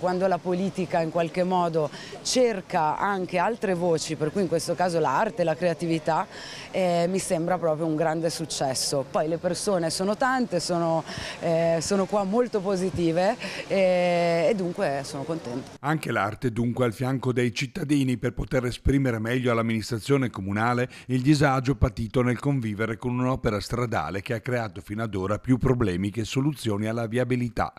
Quando la politica in qualche modo cerca anche altre voci, per cui in questo caso l'arte, la creatività, eh, mi sembra proprio un grande successo. Poi le persone sono tante, sono, eh, sono qua molto positive eh, e dunque sono contenta. Anche l'arte dunque al fianco dei cittadini per poter esprimere meglio all'amministrazione comunale il disagio patito nel convivere con un'opera stradale che ha creato fino ad ora più problemi che soluzioni alla viabilità.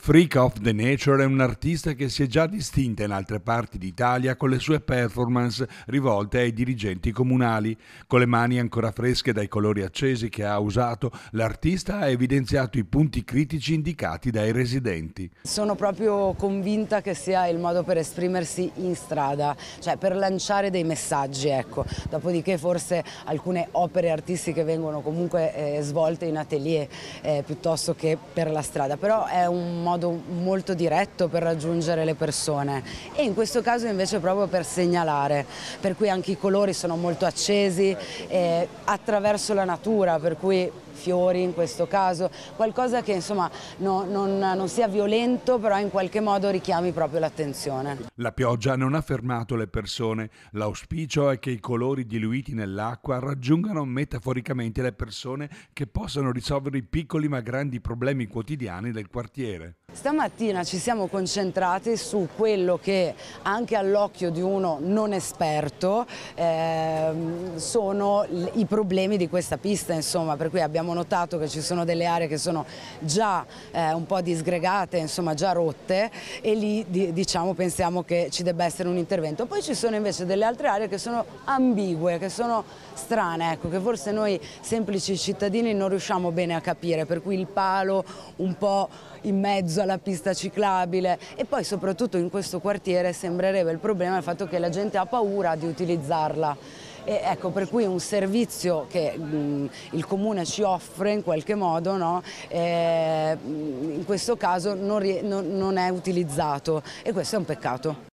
Freak of the Nature è un artista artista che si è già distinta in altre parti d'Italia con le sue performance rivolte ai dirigenti comunali. Con le mani ancora fresche dai colori accesi che ha usato, l'artista ha evidenziato i punti critici indicati dai residenti. Sono proprio convinta che sia il modo per esprimersi in strada, cioè per lanciare dei messaggi, ecco. Dopodiché forse alcune opere artistiche vengono comunque eh, svolte in atelier eh, piuttosto che per la strada, però è un modo molto diretto per raggiungere le persone e in questo caso invece proprio per segnalare, per cui anche i colori sono molto accesi eh, attraverso la natura, per cui fiori in questo caso, qualcosa che insomma non, non, non sia violento però in qualche modo richiami proprio l'attenzione. La pioggia non ha fermato le persone, l'auspicio è che i colori diluiti nell'acqua raggiungano metaforicamente le persone che possano risolvere i piccoli ma grandi problemi quotidiani del quartiere. Stamattina ci siamo concentrati su quello che anche all'occhio di uno non esperto eh, sono i problemi di questa pista, insomma, per cui abbiamo abbiamo notato che ci sono delle aree che sono già eh, un po' disgregate, insomma già rotte e lì di, diciamo, pensiamo che ci debba essere un intervento. Poi ci sono invece delle altre aree che sono ambigue, che sono strane, ecco, che forse noi semplici cittadini non riusciamo bene a capire, per cui il palo un po' in mezzo alla pista ciclabile e poi soprattutto in questo quartiere sembrerebbe il problema il fatto che la gente ha paura di utilizzarla e ecco, per cui un servizio che mh, mm, il Comune ci offre in qualche modo, no? eh, mm, in questo caso non, non è utilizzato e questo è un peccato.